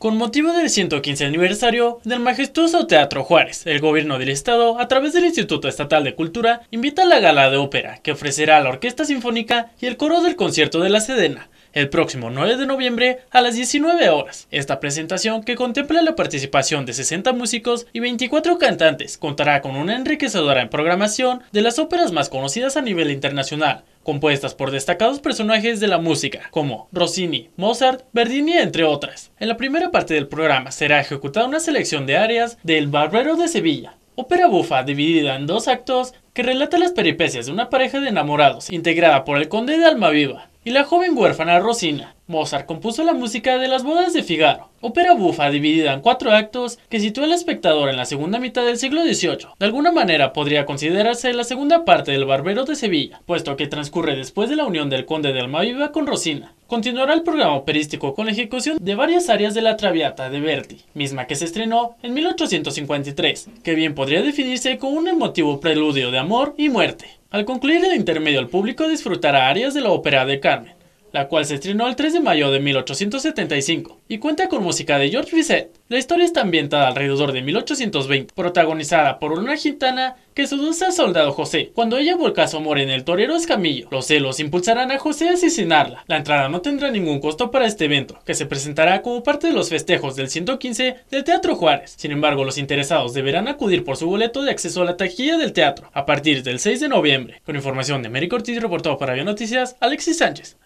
Con motivo del 115 aniversario del majestuoso Teatro Juárez, el gobierno del estado, a través del Instituto Estatal de Cultura, invita a la gala de ópera que ofrecerá la Orquesta Sinfónica y el coro del concierto de la Sedena, el próximo 9 de noviembre a las 19 horas. Esta presentación, que contempla la participación de 60 músicos y 24 cantantes, contará con una enriquecedora en programación de las óperas más conocidas a nivel internacional, compuestas por destacados personajes de la música, como Rossini, Mozart, Verdini, entre otras. En la primera parte del programa será ejecutada una selección de áreas del Barbero de Sevilla, ópera bufa dividida en dos actos que relata las peripecias de una pareja de enamorados, integrada por el conde de Almaviva, y la joven huérfana Rosina. Mozart compuso la música de Las bodas de Figaro, ópera bufa dividida en cuatro actos que sitúa al espectador en la segunda mitad del siglo XVIII. De alguna manera podría considerarse la segunda parte del Barbero de Sevilla, puesto que transcurre después de la unión del conde de Almaviva con Rosina. Continuará el programa operístico con la ejecución de varias áreas de la Traviata de Verdi, misma que se estrenó en 1853, que bien podría definirse como un emotivo preludio de amor y muerte. Al concluir el intermedio, el público disfrutará arias de la ópera de Carmen la cual se estrenó el 3 de mayo de 1875 y cuenta con música de George Bizet. La historia está ambientada alrededor de 1820, protagonizada por una gitana que seduce al soldado José. Cuando ella volca su amor en el torero Escamillo, los celos impulsarán a José a asesinarla. La entrada no tendrá ningún costo para este evento, que se presentará como parte de los festejos del 115 del Teatro Juárez. Sin embargo, los interesados deberán acudir por su boleto de acceso a la taquilla del teatro a partir del 6 de noviembre. Con información de Mary Ortiz reportado para Vía Noticias, Alexis Sánchez.